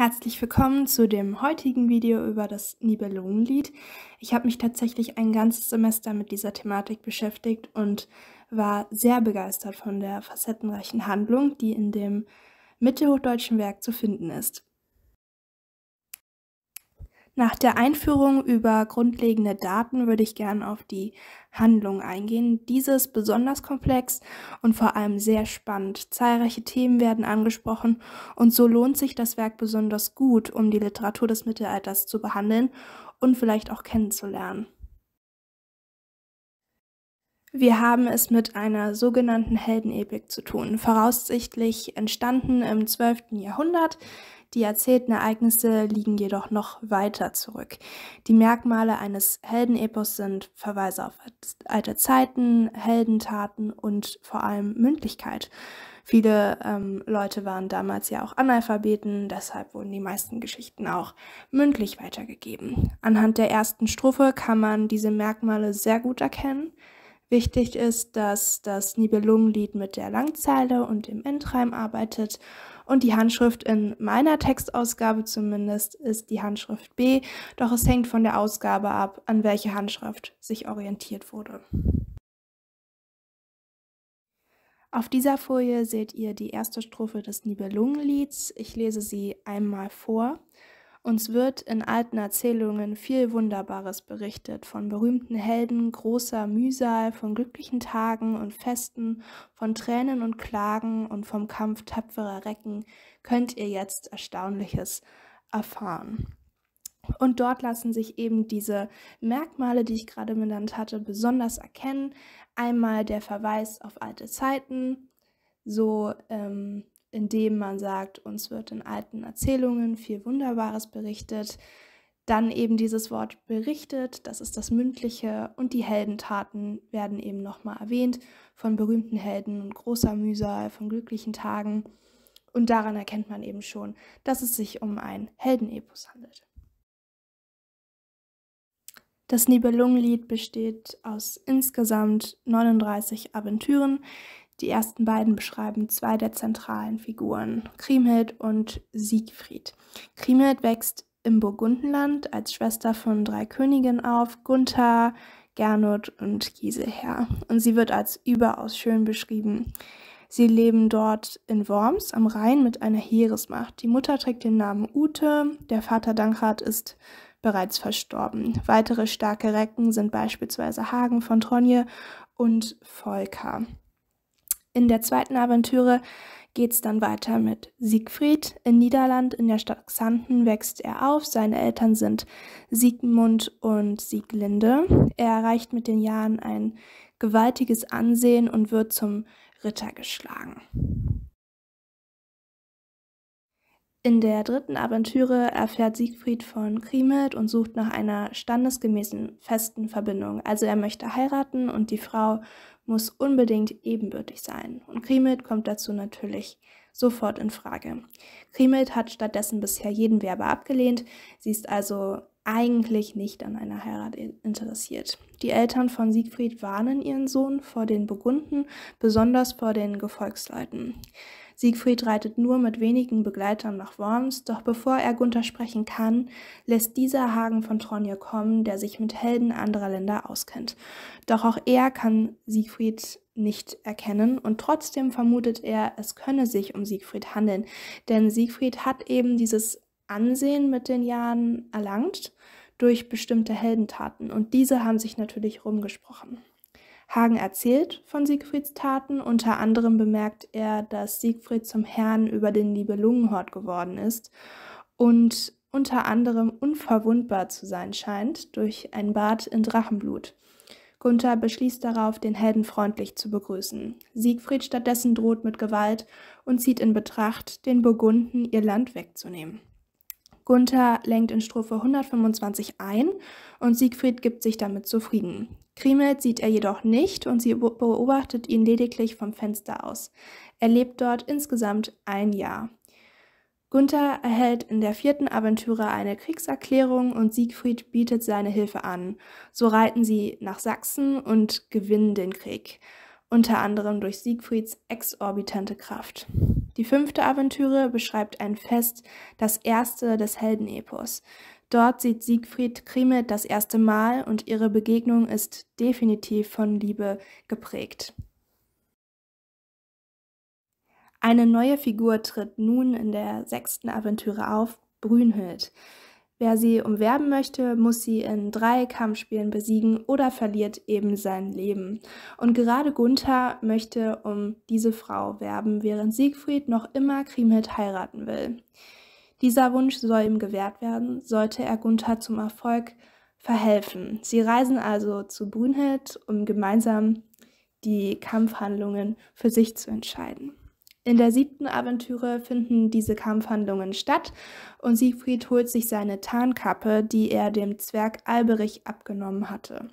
Herzlich willkommen zu dem heutigen Video über das Nibelungenlied. Ich habe mich tatsächlich ein ganzes Semester mit dieser Thematik beschäftigt und war sehr begeistert von der facettenreichen Handlung, die in dem mittelhochdeutschen Werk zu finden ist. Nach der Einführung über grundlegende Daten würde ich gerne auf die Handlung eingehen. Diese ist besonders komplex und vor allem sehr spannend. Zahlreiche Themen werden angesprochen und so lohnt sich das Werk besonders gut, um die Literatur des Mittelalters zu behandeln und vielleicht auch kennenzulernen. Wir haben es mit einer sogenannten Heldenepik zu tun, voraussichtlich entstanden im 12. Jahrhundert. Die erzählten Ereignisse liegen jedoch noch weiter zurück. Die Merkmale eines Heldenepos sind Verweise auf alte Zeiten, Heldentaten und vor allem Mündlichkeit. Viele ähm, Leute waren damals ja auch Analphabeten, deshalb wurden die meisten Geschichten auch mündlich weitergegeben. Anhand der ersten Strophe kann man diese Merkmale sehr gut erkennen. Wichtig ist, dass das Nibelungenlied mit der Langzeile und dem Endreim arbeitet und die Handschrift in meiner Textausgabe zumindest ist die Handschrift B, doch es hängt von der Ausgabe ab, an welche Handschrift sich orientiert wurde. Auf dieser Folie seht ihr die erste Strophe des Nibelungenlieds. Ich lese sie einmal vor uns wird in alten Erzählungen viel Wunderbares berichtet, von berühmten Helden, großer Mühsal, von glücklichen Tagen und Festen, von Tränen und Klagen und vom Kampf tapferer Recken könnt ihr jetzt Erstaunliches erfahren. Und dort lassen sich eben diese Merkmale, die ich gerade benannt hatte, besonders erkennen. Einmal der Verweis auf alte Zeiten, so ähm, indem man sagt, uns wird in alten Erzählungen viel Wunderbares berichtet. Dann eben dieses Wort berichtet, das ist das mündliche und die Heldentaten werden eben nochmal erwähnt von berühmten Helden und großer Mühsal, von glücklichen Tagen. Und daran erkennt man eben schon, dass es sich um ein Heldenepos handelt. Das Nibelungenlied besteht aus insgesamt 39 Aventüren, die ersten beiden beschreiben zwei der zentralen Figuren, Kriemhild und Siegfried. Kriemhild wächst im Burgundenland als Schwester von drei Königen auf, Gunther, Gernot und Giselher. Und sie wird als überaus schön beschrieben. Sie leben dort in Worms am Rhein mit einer Heeresmacht. Die Mutter trägt den Namen Ute, der Vater Dankrad ist bereits verstorben. Weitere starke Recken sind beispielsweise Hagen von Tronje und Volker. In der zweiten Aventüre geht es dann weiter mit Siegfried. In Niederland, in der Stadt Xanten, wächst er auf. Seine Eltern sind Siegmund und Sieglinde. Er erreicht mit den Jahren ein gewaltiges Ansehen und wird zum Ritter geschlagen. In der dritten Aventüre erfährt Siegfried von Kriemhild und sucht nach einer standesgemäßen festen Verbindung. Also er möchte heiraten und die Frau muss unbedingt ebenbürtig sein und Kriemet kommt dazu natürlich sofort in Frage. Kriemet hat stattdessen bisher jeden Werber abgelehnt, sie ist also eigentlich nicht an einer Heirat interessiert. Die Eltern von Siegfried warnen ihren Sohn vor den Burgunden, besonders vor den Gefolgsleuten. Siegfried reitet nur mit wenigen Begleitern nach Worms, doch bevor er Gunther sprechen kann, lässt dieser Hagen von Tronje kommen, der sich mit Helden anderer Länder auskennt. Doch auch er kann Siegfried nicht erkennen und trotzdem vermutet er, es könne sich um Siegfried handeln, denn Siegfried hat eben dieses Ansehen mit den Jahren erlangt durch bestimmte Heldentaten und diese haben sich natürlich rumgesprochen. Hagen erzählt von Siegfrieds Taten. Unter anderem bemerkt er, dass Siegfried zum Herrn über den Nibelungenhort geworden ist und unter anderem unverwundbar zu sein scheint durch ein Bad in Drachenblut. Gunther beschließt darauf, den Helden freundlich zu begrüßen. Siegfried stattdessen droht mit Gewalt und zieht in Betracht, den Burgunden ihr Land wegzunehmen. Gunther lenkt in Strophe 125 ein und Siegfried gibt sich damit zufrieden. Grimet sieht er jedoch nicht und sie beobachtet ihn lediglich vom Fenster aus. Er lebt dort insgesamt ein Jahr. Gunther erhält in der vierten Aventüre eine Kriegserklärung und Siegfried bietet seine Hilfe an. So reiten sie nach Sachsen und gewinnen den Krieg, unter anderem durch Siegfrieds exorbitante Kraft. Die fünfte Aventüre beschreibt ein Fest, das erste des Heldenepos. Dort sieht Siegfried Krime das erste Mal und ihre Begegnung ist definitiv von Liebe geprägt. Eine neue Figur tritt nun in der sechsten Aventüre auf, Brünhild. Wer sie umwerben möchte, muss sie in drei Kampfspielen besiegen oder verliert eben sein Leben. Und gerade Gunther möchte um diese Frau werben, während Siegfried noch immer Krimhild heiraten will. Dieser Wunsch soll ihm gewährt werden, sollte er Gunther zum Erfolg verhelfen. Sie reisen also zu Brünhild, um gemeinsam die Kampfhandlungen für sich zu entscheiden. In der siebten Aventüre finden diese Kampfhandlungen statt und Siegfried holt sich seine Tarnkappe, die er dem Zwerg Alberich abgenommen hatte.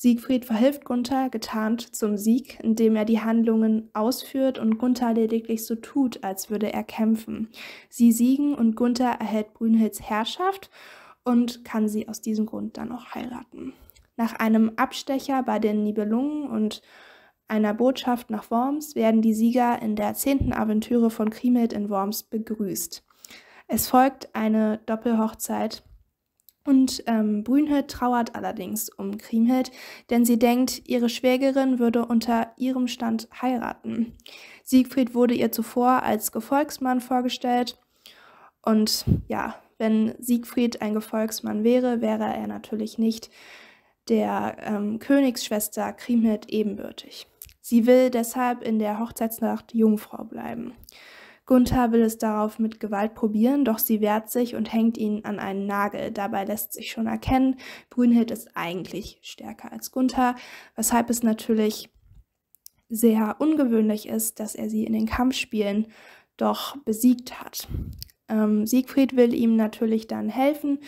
Siegfried verhilft Gunther getarnt zum Sieg, indem er die Handlungen ausführt und Gunther lediglich so tut, als würde er kämpfen. Sie siegen und Gunther erhält Brünhilds Herrschaft und kann sie aus diesem Grund dann auch heiraten. Nach einem Abstecher bei den Nibelungen und einer Botschaft nach Worms werden die Sieger in der zehnten Aventüre von Kriemhild in Worms begrüßt. Es folgt eine Doppelhochzeit und ähm, Brünhild trauert allerdings um Kriemhild, denn sie denkt, ihre Schwägerin würde unter ihrem Stand heiraten. Siegfried wurde ihr zuvor als Gefolgsmann vorgestellt. Und ja, wenn Siegfried ein Gefolgsmann wäre, wäre er natürlich nicht der ähm, Königsschwester Kriemhild ebenbürtig. Sie will deshalb in der Hochzeitsnacht Jungfrau bleiben. Gunther will es darauf mit Gewalt probieren, doch sie wehrt sich und hängt ihn an einen Nagel. Dabei lässt sich schon erkennen, Brünnhild ist eigentlich stärker als Gunther, weshalb es natürlich sehr ungewöhnlich ist, dass er sie in den Kampfspielen doch besiegt hat. Ähm, Siegfried will ihm natürlich dann helfen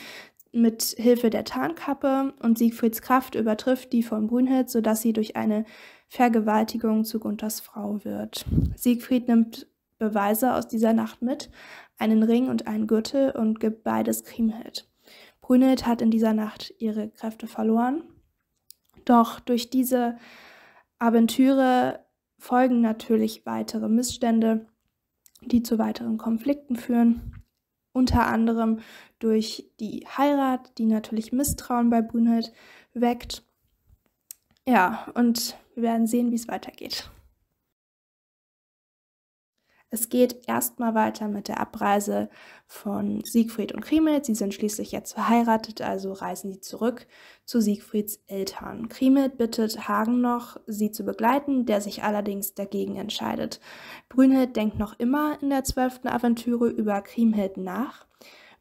mit Hilfe der Tarnkappe und Siegfrieds Kraft übertrifft die von Brünnhild, sodass sie durch eine Vergewaltigung zu Gunthers Frau wird. Siegfried nimmt Beweise aus dieser Nacht mit, einen Ring und einen Gürtel und gibt beides Kriemhild. Brünnhild hat in dieser Nacht ihre Kräfte verloren. Doch durch diese Aventüre folgen natürlich weitere Missstände, die zu weiteren Konflikten führen. Unter anderem durch die Heirat, die natürlich Misstrauen bei Brünnhild weckt. Ja, und wir werden sehen, wie es weitergeht. Es geht erstmal weiter mit der Abreise von Siegfried und Kriemhild. Sie sind schließlich jetzt verheiratet, also reisen sie zurück zu Siegfrieds Eltern. Kriemhild bittet Hagen noch, sie zu begleiten, der sich allerdings dagegen entscheidet. Brünhild denkt noch immer in der zwölften Aventüre über Kriemhild nach.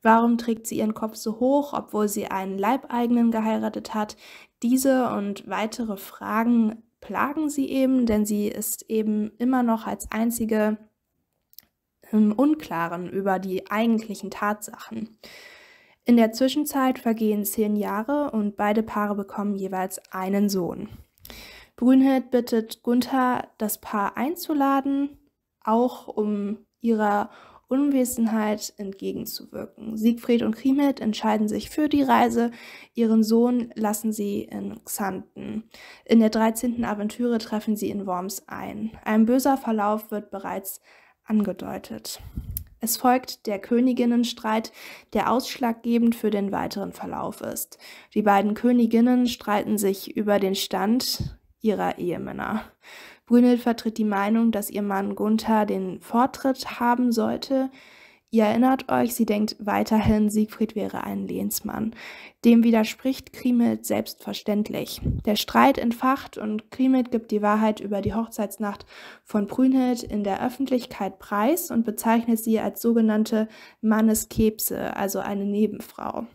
Warum trägt sie ihren Kopf so hoch, obwohl sie einen Leibeigenen geheiratet hat? Diese und weitere Fragen plagen sie eben, denn sie ist eben immer noch als einzige im Unklaren über die eigentlichen Tatsachen. In der Zwischenzeit vergehen zehn Jahre und beide Paare bekommen jeweils einen Sohn. Brünhild bittet Gunther, das Paar einzuladen, auch um ihrer Unwissenheit entgegenzuwirken. Siegfried und Kriemhild entscheiden sich für die Reise. Ihren Sohn lassen sie in Xanten. In der 13. Aventüre treffen sie in Worms ein. Ein böser Verlauf wird bereits angedeutet. Es folgt der Königinnenstreit, der ausschlaggebend für den weiteren Verlauf ist. Die beiden Königinnen streiten sich über den Stand ihrer Ehemänner. Brünnhild vertritt die Meinung, dass ihr Mann Gunther den Vortritt haben sollte, Ihr erinnert euch, sie denkt weiterhin, Siegfried wäre ein Lehnsmann. Dem widerspricht Kriemhild selbstverständlich. Der Streit entfacht und Kriemhild gibt die Wahrheit über die Hochzeitsnacht von Brünhild in der Öffentlichkeit preis und bezeichnet sie als sogenannte Manneskebse, also eine Nebenfrau.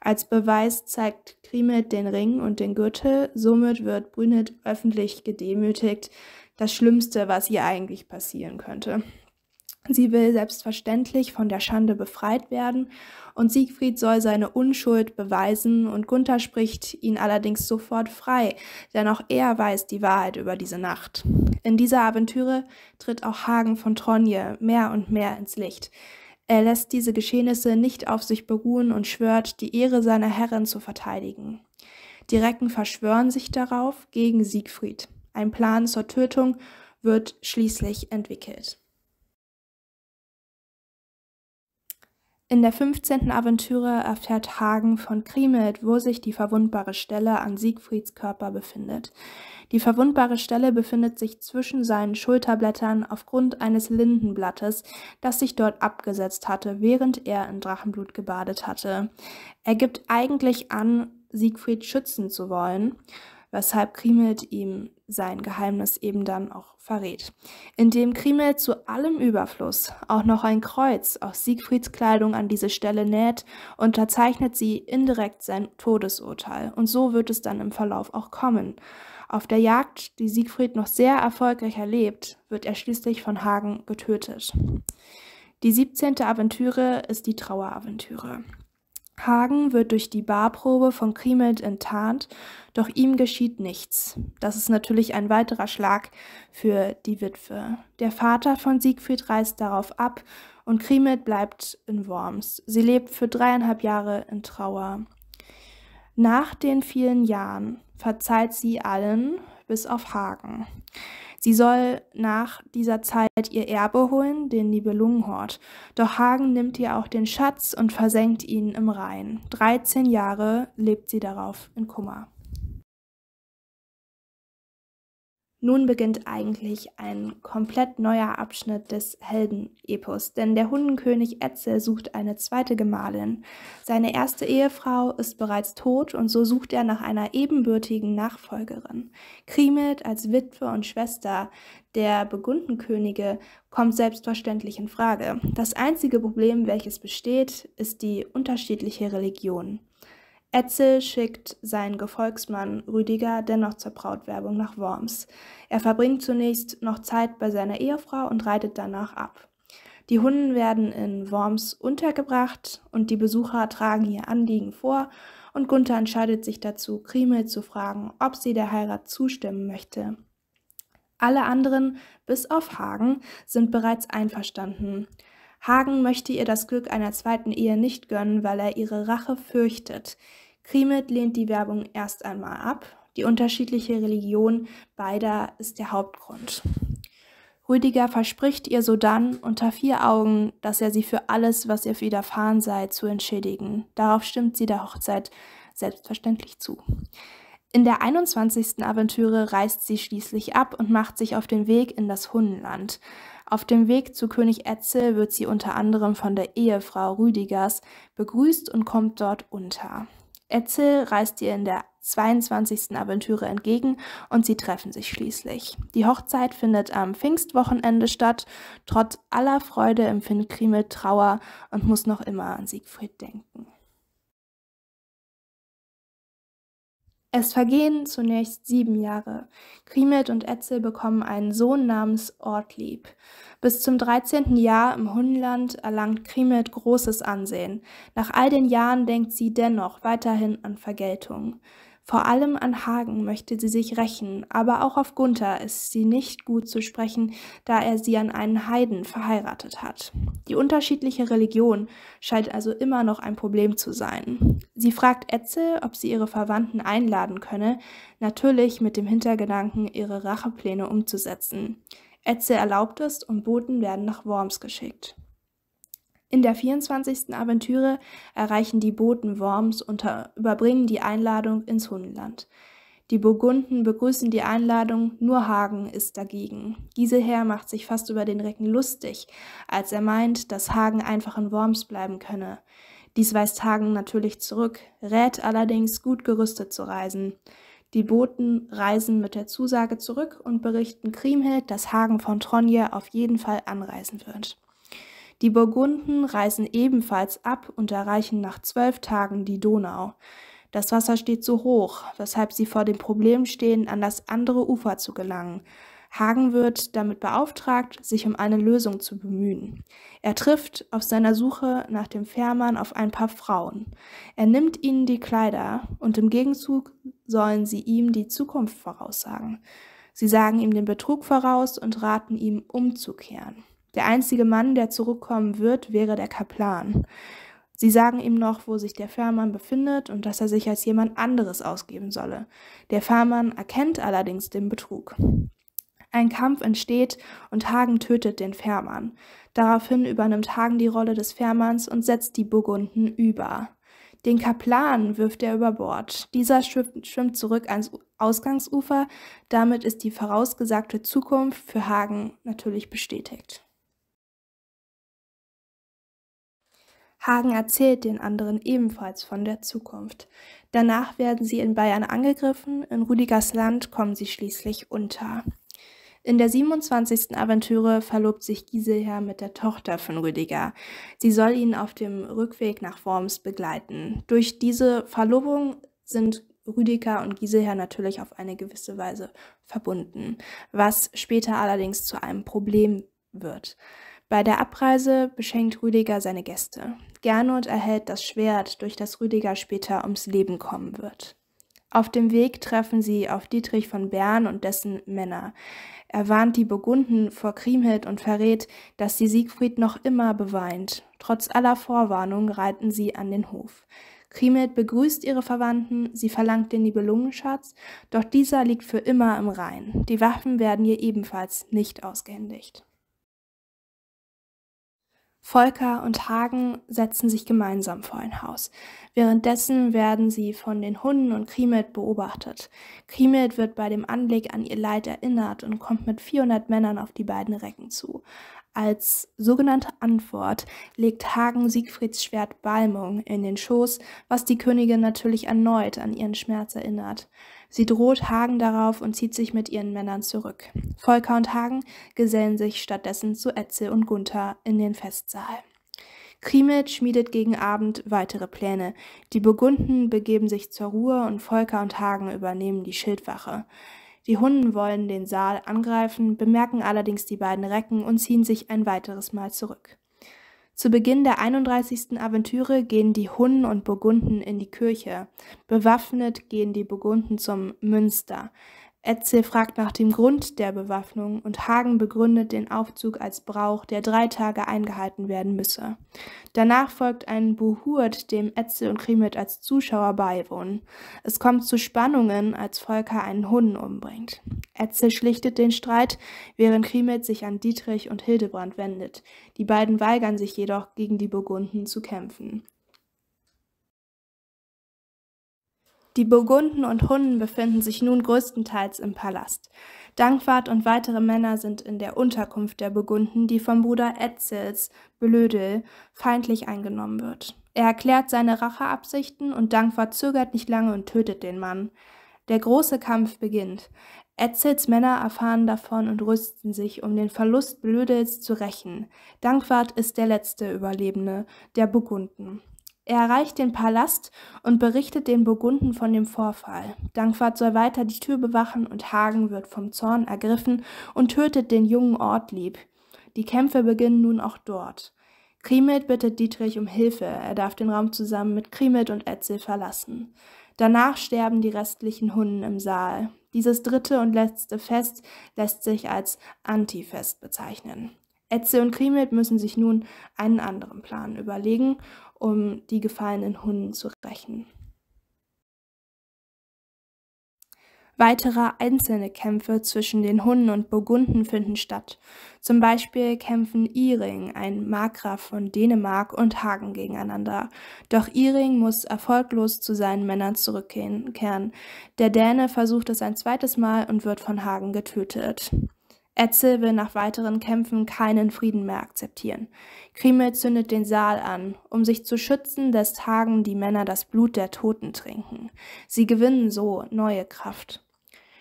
Als Beweis zeigt Kriemhild den Ring und den Gürtel, somit wird Brünhild öffentlich gedemütigt, das Schlimmste, was ihr eigentlich passieren könnte. Sie will selbstverständlich von der Schande befreit werden und Siegfried soll seine Unschuld beweisen und Gunther spricht ihn allerdings sofort frei, denn auch er weiß die Wahrheit über diese Nacht. In dieser Aventüre tritt auch Hagen von Tronje mehr und mehr ins Licht. Er lässt diese Geschehnisse nicht auf sich beruhen und schwört, die Ehre seiner Herrin zu verteidigen. Die Recken verschwören sich darauf gegen Siegfried. Ein Plan zur Tötung wird schließlich entwickelt. In der 15. Aventüre erfährt Hagen von Kriemhild, wo sich die verwundbare Stelle an Siegfrieds Körper befindet. Die verwundbare Stelle befindet sich zwischen seinen Schulterblättern aufgrund eines Lindenblattes, das sich dort abgesetzt hatte, während er in Drachenblut gebadet hatte. Er gibt eigentlich an, Siegfried schützen zu wollen weshalb Kriemhild ihm sein Geheimnis eben dann auch verrät. Indem Kriemhild zu allem Überfluss auch noch ein Kreuz aus Siegfrieds Kleidung an diese Stelle näht, unterzeichnet sie indirekt sein Todesurteil. Und so wird es dann im Verlauf auch kommen. Auf der Jagd, die Siegfried noch sehr erfolgreich erlebt, wird er schließlich von Hagen getötet. Die 17. Aventüre ist die Traueraventüre. Hagen wird durch die Barprobe von Kriemhild enttarnt, doch ihm geschieht nichts. Das ist natürlich ein weiterer Schlag für die Witwe. Der Vater von Siegfried reist darauf ab und Kriemhild bleibt in Worms. Sie lebt für dreieinhalb Jahre in Trauer. Nach den vielen Jahren verzeiht sie allen, bis auf Hagen. Sie soll nach dieser Zeit ihr Erbe holen, den Nibelungenhort. Doch Hagen nimmt ihr auch den Schatz und versenkt ihn im Rhein. 13 Jahre lebt sie darauf in Kummer. Nun beginnt eigentlich ein komplett neuer Abschnitt des Heldenepos, denn der Hundenkönig Etzel sucht eine zweite Gemahlin. Seine erste Ehefrau ist bereits tot und so sucht er nach einer ebenbürtigen Nachfolgerin. Kriemhild als Witwe und Schwester der Begundenkönige kommt selbstverständlich in Frage. Das einzige Problem, welches besteht, ist die unterschiedliche Religion. Etzel schickt seinen Gefolgsmann Rüdiger dennoch zur Brautwerbung nach Worms. Er verbringt zunächst noch Zeit bei seiner Ehefrau und reitet danach ab. Die Hunden werden in Worms untergebracht und die Besucher tragen ihr Anliegen vor und Gunther entscheidet sich dazu, Krimel zu fragen, ob sie der Heirat zustimmen möchte. Alle anderen, bis auf Hagen, sind bereits einverstanden. Hagen möchte ihr das Glück einer zweiten Ehe nicht gönnen, weil er ihre Rache fürchtet. Krimet lehnt die Werbung erst einmal ab. Die unterschiedliche Religion beider ist der Hauptgrund. Rüdiger verspricht ihr sodann unter vier Augen, dass er sie für alles, was ihr widerfahren sei, zu entschädigen. Darauf stimmt sie der Hochzeit selbstverständlich zu. In der 21. Aventüre reist sie schließlich ab und macht sich auf den Weg in das Hunnenland. Auf dem Weg zu König Etzel wird sie unter anderem von der Ehefrau Rüdigers begrüßt und kommt dort unter. Etzel reist ihr in der 22. Aventüre entgegen und sie treffen sich schließlich. Die Hochzeit findet am Pfingstwochenende statt. Trotz aller Freude empfindet Krimel Trauer und muss noch immer an Siegfried denken. Es vergehen zunächst sieben Jahre. Kriemhild und Etzel bekommen einen Sohn namens Ortlieb. Bis zum 13. Jahr im Hunland erlangt Krimet großes Ansehen. Nach all den Jahren denkt sie dennoch weiterhin an Vergeltung. Vor allem an Hagen möchte sie sich rächen, aber auch auf Gunther ist sie nicht gut zu sprechen, da er sie an einen Heiden verheiratet hat. Die unterschiedliche Religion scheint also immer noch ein Problem zu sein. Sie fragt Etzel, ob sie ihre Verwandten einladen könne, natürlich mit dem Hintergedanken, ihre Rachepläne umzusetzen. Etze erlaubt ist und Boten werden nach Worms geschickt. In der 24. Aventüre erreichen die Boten Worms und überbringen die Einladung ins Hunnenland. Die Burgunden begrüßen die Einladung, nur Hagen ist dagegen. Giselher macht sich fast über den Recken lustig, als er meint, dass Hagen einfach in Worms bleiben könne. Dies weist Hagen natürlich zurück, rät allerdings, gut gerüstet zu reisen. Die Boten reisen mit der Zusage zurück und berichten Kriemhild, dass Hagen von Tronje auf jeden Fall anreisen wird. Die Burgunden reisen ebenfalls ab und erreichen nach zwölf Tagen die Donau. Das Wasser steht zu hoch, weshalb sie vor dem Problem stehen, an das andere Ufer zu gelangen. Hagen wird damit beauftragt, sich um eine Lösung zu bemühen. Er trifft auf seiner Suche nach dem Fährmann auf ein paar Frauen. Er nimmt ihnen die Kleider und im Gegenzug sollen sie ihm die Zukunft voraussagen. Sie sagen ihm den Betrug voraus und raten ihm, umzukehren. Der einzige Mann, der zurückkommen wird, wäre der Kaplan. Sie sagen ihm noch, wo sich der Fährmann befindet und dass er sich als jemand anderes ausgeben solle. Der Fährmann erkennt allerdings den Betrug. Ein Kampf entsteht und Hagen tötet den Fährmann. Daraufhin übernimmt Hagen die Rolle des Fährmanns und setzt die Burgunden über. Den Kaplan wirft er über Bord. Dieser schwimmt zurück ans Ausgangsufer. Damit ist die vorausgesagte Zukunft für Hagen natürlich bestätigt. Hagen erzählt den anderen ebenfalls von der Zukunft. Danach werden sie in Bayern angegriffen, in Rudigers Land kommen sie schließlich unter. In der 27. Aventüre verlobt sich Giselher mit der Tochter von Rüdiger. Sie soll ihn auf dem Rückweg nach Worms begleiten. Durch diese Verlobung sind Rüdiger und Giselher natürlich auf eine gewisse Weise verbunden, was später allerdings zu einem Problem wird. Bei der Abreise beschenkt Rüdiger seine Gäste. Gernot erhält das Schwert, durch das Rüdiger später ums Leben kommen wird. Auf dem Weg treffen sie auf Dietrich von Bern und dessen Männer. Er warnt die Burgunden vor Kriemhild und verrät, dass sie Siegfried noch immer beweint. Trotz aller Vorwarnung reiten sie an den Hof. Kriemhild begrüßt ihre Verwandten, sie verlangt den Nibelungenschatz, doch dieser liegt für immer im Rhein. Die Waffen werden ihr ebenfalls nicht ausgehändigt. Volker und Hagen setzen sich gemeinsam vor ein Haus. Währenddessen werden sie von den Hunden und Krimet beobachtet. Krimet wird bei dem Anblick an ihr Leid erinnert und kommt mit 400 Männern auf die beiden Recken zu. Als sogenannte Antwort legt Hagen Siegfrieds Schwert Balmung in den Schoß, was die Königin natürlich erneut an ihren Schmerz erinnert. Sie droht Hagen darauf und zieht sich mit ihren Männern zurück. Volker und Hagen gesellen sich stattdessen zu Etzel und Gunther in den Festsaal. Kriemhild schmiedet gegen Abend weitere Pläne. Die Burgunden begeben sich zur Ruhe und Volker und Hagen übernehmen die Schildwache. Die Hunden wollen den Saal angreifen, bemerken allerdings die beiden Recken und ziehen sich ein weiteres Mal zurück. Zu Beginn der 31. Aventüre gehen die Hunden und Burgunden in die Kirche. Bewaffnet gehen die Burgunden zum Münster. Etzel fragt nach dem Grund der Bewaffnung und Hagen begründet den Aufzug als Brauch, der drei Tage eingehalten werden müsse. Danach folgt ein Buhurt, dem Etzel und Krimet als Zuschauer beiwohnen. Es kommt zu Spannungen, als Volker einen Hunden umbringt. Etzel schlichtet den Streit, während Krimet sich an Dietrich und Hildebrand wendet. Die beiden weigern sich jedoch, gegen die Burgunden zu kämpfen. Die Burgunden und Hunden befinden sich nun größtenteils im Palast. Dankwart und weitere Männer sind in der Unterkunft der Burgunden, die vom Bruder Etzels, Blödel, feindlich eingenommen wird. Er erklärt seine Racheabsichten und Dankwart zögert nicht lange und tötet den Mann. Der große Kampf beginnt. Etzels Männer erfahren davon und rüsten sich, um den Verlust Blödels zu rächen. Dankwart ist der letzte Überlebende der Burgunden. Er erreicht den Palast und berichtet den Burgunden von dem Vorfall. Dankwart soll weiter die Tür bewachen und Hagen wird vom Zorn ergriffen und tötet den jungen Ortlieb. Die Kämpfe beginnen nun auch dort. Kriemhild bittet Dietrich um Hilfe, er darf den Raum zusammen mit Kriemhild und Etzel verlassen. Danach sterben die restlichen Hunden im Saal. Dieses dritte und letzte Fest lässt sich als Antifest bezeichnen. Etze und Krimit müssen sich nun einen anderen Plan überlegen, um die gefallenen Hunden zu rächen. Weitere einzelne Kämpfe zwischen den Hunden und Burgunden finden statt. Zum Beispiel kämpfen Iring, ein Markgraf von Dänemark, und Hagen gegeneinander. Doch Iring muss erfolglos zu seinen Männern zurückkehren. Der Däne versucht es ein zweites Mal und wird von Hagen getötet. Etzel will nach weiteren Kämpfen keinen Frieden mehr akzeptieren. Krimel zündet den Saal an, um sich zu schützen, des Tagen die Männer das Blut der Toten trinken. Sie gewinnen so neue Kraft.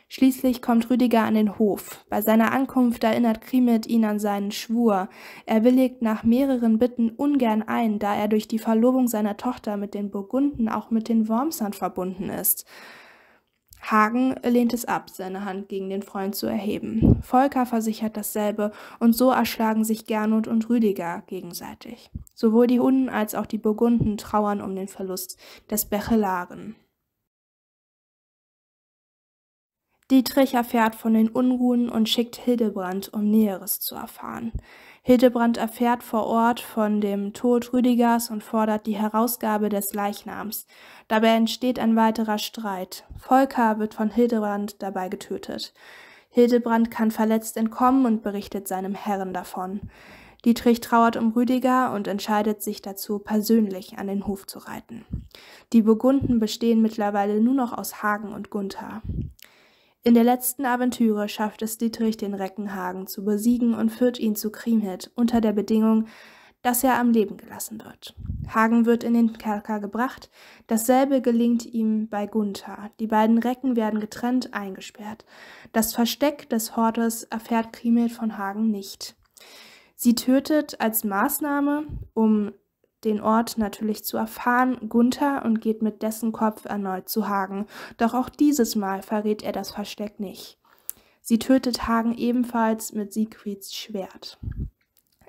Schließlich kommt Rüdiger an den Hof. Bei seiner Ankunft erinnert Krimet ihn an seinen Schwur. Er willigt nach mehreren Bitten ungern ein, da er durch die Verlobung seiner Tochter mit den Burgunden auch mit den Wormsern verbunden ist. Hagen lehnt es ab, seine Hand gegen den Freund zu erheben. Volker versichert dasselbe und so erschlagen sich Gernot und Rüdiger gegenseitig. Sowohl die Hunden als auch die Burgunden trauern um den Verlust des Bechelaren. Dietrich erfährt von den Unruhen und schickt Hildebrand, um Näheres zu erfahren. Hildebrand erfährt vor Ort von dem Tod Rüdigers und fordert die Herausgabe des Leichnams. Dabei entsteht ein weiterer Streit. Volker wird von Hildebrand dabei getötet. Hildebrand kann verletzt entkommen und berichtet seinem Herren davon. Dietrich trauert um Rüdiger und entscheidet sich dazu, persönlich an den Hof zu reiten. Die Burgunden bestehen mittlerweile nur noch aus Hagen und Gunther. In der letzten Aventüre schafft es Dietrich, den Reckenhagen zu besiegen und führt ihn zu Kriemhild unter der Bedingung, dass er am Leben gelassen wird. Hagen wird in den Kerker gebracht, dasselbe gelingt ihm bei Gunther. Die beiden Recken werden getrennt eingesperrt. Das Versteck des Hortes erfährt Kriemhild von Hagen nicht. Sie tötet als Maßnahme, um den Ort natürlich zu erfahren, Gunther und geht mit dessen Kopf erneut zu Hagen. Doch auch dieses Mal verrät er das Versteck nicht. Sie tötet Hagen ebenfalls mit Siegfrieds Schwert.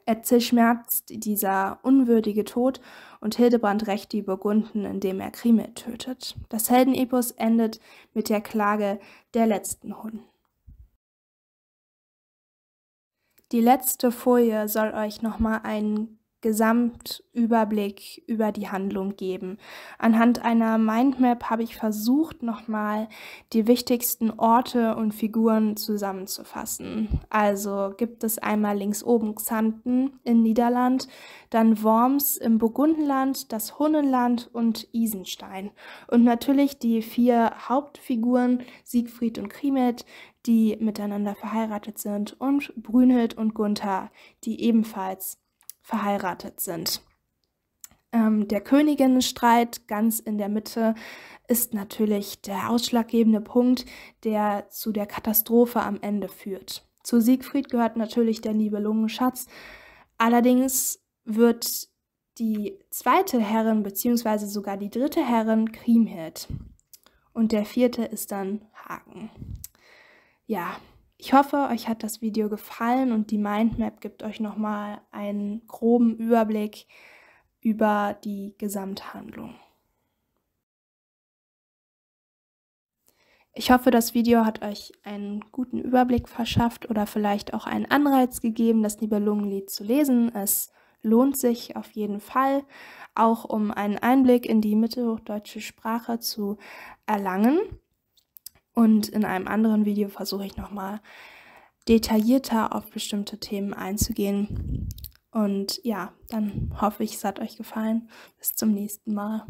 Etzel schmerzt dieser unwürdige Tod und Hildebrand rächt die Burgunden, indem er Krimel tötet. Das Heldenepos endet mit der Klage der letzten Hunden. Die letzte Folie soll euch nochmal einen Gesamtüberblick über die Handlung geben. Anhand einer Mindmap habe ich versucht, nochmal die wichtigsten Orte und Figuren zusammenzufassen. Also gibt es einmal links oben Xanten in Niederland, dann Worms im Burgundenland, das Hunnenland und Isenstein. Und natürlich die vier Hauptfiguren Siegfried und Krimet, die miteinander verheiratet sind, und Brünhild und Gunther, die ebenfalls verheiratet sind. Ähm, der Königinnenstreit ganz in der Mitte ist natürlich der ausschlaggebende Punkt, der zu der Katastrophe am Ende führt. Zu Siegfried gehört natürlich der Nibelungenschatz. Allerdings wird die zweite Herrin beziehungsweise sogar die dritte Herrin Kriemhild und der vierte ist dann Hagen. Ja, ich hoffe, euch hat das Video gefallen und die Mindmap gibt euch nochmal einen groben Überblick über die Gesamthandlung. Ich hoffe, das Video hat euch einen guten Überblick verschafft oder vielleicht auch einen Anreiz gegeben, das Nibelungenlied zu lesen. Es lohnt sich auf jeden Fall, auch um einen Einblick in die mittelhochdeutsche Sprache zu erlangen. Und in einem anderen Video versuche ich nochmal detaillierter auf bestimmte Themen einzugehen. Und ja, dann hoffe ich, es hat euch gefallen. Bis zum nächsten Mal.